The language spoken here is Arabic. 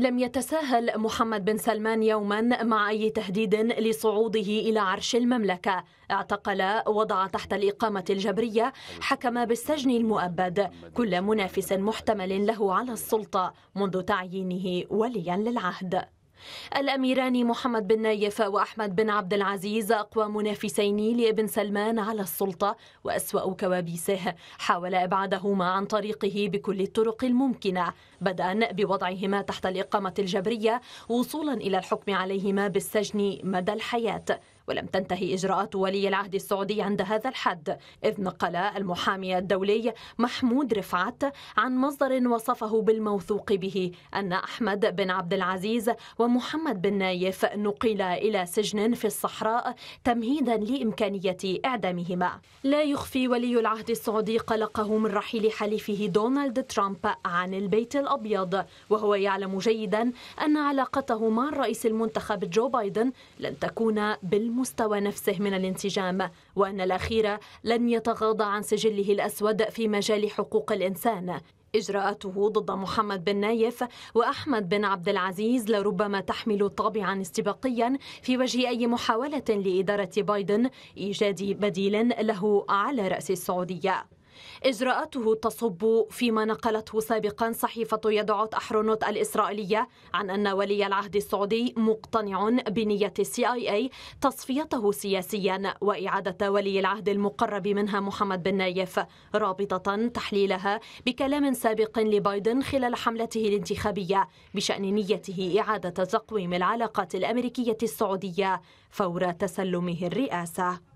لم يتساهل محمد بن سلمان يوما مع أي تهديد لصعوده إلى عرش المملكة اعتقل وضع تحت الإقامة الجبرية حكم بالسجن المؤبد كل منافس محتمل له على السلطة منذ تعيينه وليا للعهد الأميران محمد بن نايف وأحمد بن عبد العزيز أقوى منافسين لابن سلمان على السلطة وأسوأ كوابيسه حاول إبعادهما عن طريقه بكل الطرق الممكنة بدءا بوضعهما تحت الإقامة الجبرية وصولا إلى الحكم عليهما بالسجن مدى الحياة ولم تنتهي إجراءات ولي العهد السعودي عند هذا الحد إذ نقل المحامي الدولي محمود رفعت عن مصدر وصفه بالموثوق به أن أحمد بن عبد العزيز ومحمد بن نايف نقلا إلى سجن في الصحراء تمهيدا لإمكانية إعدامهما لا يخفي ولي العهد السعودي قلقه من رحيل حليفه دونالد ترامب عن البيت الأبيض وهو يعلم جيدا أن علاقته مع الرئيس المنتخب جو بايدن لن تكون بالمستقبل مستوى نفسه من الانسجام وأن الأخير لن يتغاضى عن سجله الأسود في مجال حقوق الإنسان إجراءاته ضد محمد بن نايف وأحمد بن عبد العزيز لربما تحمل طابعا استباقيا في وجه أي محاولة لإدارة بايدن إيجاد بديل له على رأس السعودية إجراءاته تصب فيما نقلته سابقا صحيفة يدعوت أحرونوت الإسرائيلية عن أن ولي العهد السعودي مقتنع بنية السي آي أي تصفيته سياسيا وإعادة ولي العهد المقرب منها محمد بن نايف رابطة تحليلها بكلام سابق لبايدن خلال حملته الانتخابية بشأن نيته إعادة تقويم العلاقات الأمريكية السعودية فور تسلمه الرئاسة